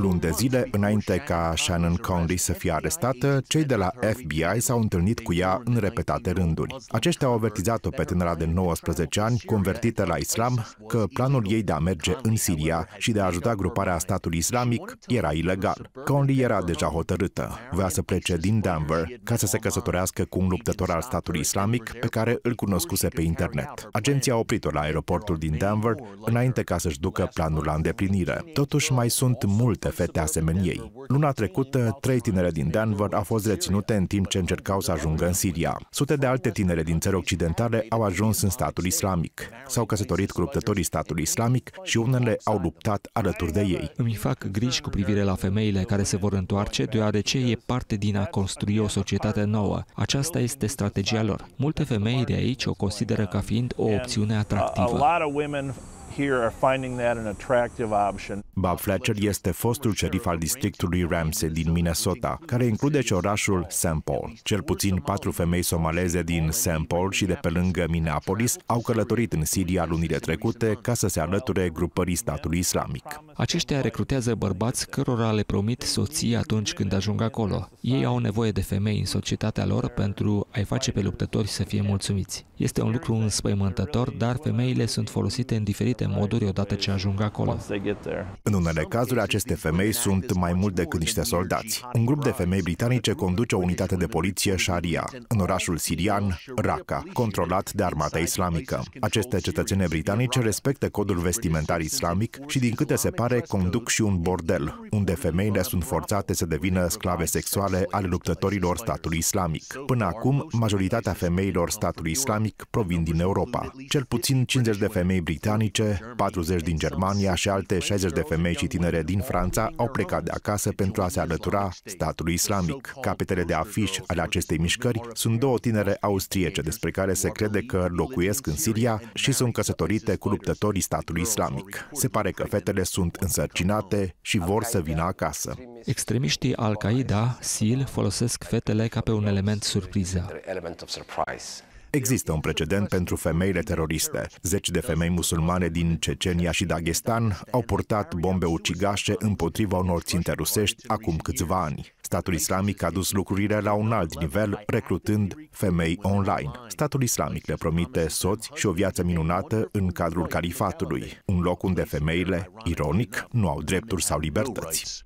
luni de zile înainte ca Shannon Conley să fie arestată, cei de la FBI s-au întâlnit cu ea în repetate rânduri. Aceștia au avertizat-o pe tânăra de 19 ani, convertită la islam, că planul ei de a merge în Siria și de a ajuta gruparea statului islamic era ilegal. Conley era deja hotărâtă. Vrea să plece din Denver ca să se căsătorească cu un luptător al statului islamic pe care îl cunoscuse pe internet. Agenția a oprit-o la aeroportul din Denver înainte ca să-și ducă planul la îndeplinire. Totuși mai sunt multe fete asemeni ei. Luna trecută, trei tinere din Denver au fost reținute în timp ce încercau să ajungă în Siria. Sute de alte tinere din țări occidentale au ajuns în statul islamic. S-au căsătorit cu luptătorii statului islamic și unele au luptat alături de ei. Îmi fac griji cu privire la femeile care se vor întoarce, deoarece e parte din a construi o societate nouă. Aceasta este strategia lor. Multe femei de aici o consideră ca fiind o opțiune atractivă. Bob Fletcher este fostul șerif al districtului Ramsey din Minnesota, care include și orașul St. Paul. Cel puțin patru femei somaleze din St. Paul și de pe lângă Minneapolis au călătorit în Siria lunile trecute ca să se alăture grupării statului islamic. Aceștia recrutează bărbați cărora le promit soții atunci când ajung acolo. Ei au nevoie de femei în societatea lor pentru a-i face pe luptători să fie mulțumiți. Este un lucru înspăimântător, dar femeile sunt folosite în diferite moduri odată ce ajung acolo. În unele cazuri, aceste femei sunt mai mult decât niște soldați. Un grup de femei britanice conduce o unitate de poliție Sharia în orașul sirian Raqqa, controlat de armata islamică. Aceste cetățene britanice respectă codul vestimentar islamic și, din câte se pare, conduc și un bordel, unde femeile sunt forțate să devină sclave sexuale ale luptătorilor statului islamic. Până acum, majoritatea femeilor statului islamic provin din Europa. Cel puțin 50 de femei britanice 40 din Germania și alte 60 de femei și tinere din Franța au plecat de acasă pentru a se alătura statului islamic. Capetele de afiș ale acestei mișcări sunt două tinere austriece despre care se crede că locuiesc în Siria și sunt căsătorite cu luptătorii statului islamic. Se pare că fetele sunt însărcinate și vor să vină acasă. Extremiștii Al-Qaeda, SIL, folosesc fetele ca pe un element surpriză. Există un precedent pentru femeile teroriste. Zeci de femei musulmane din Cecenia și Dagestan au purtat bombe ucigașe împotriva unor ținte rusești acum câțiva ani. Statul islamic a dus lucrurile la un alt nivel, recrutând femei online. Statul islamic le promite soți și o viață minunată în cadrul califatului, un loc unde femeile, ironic, nu au drepturi sau libertăți.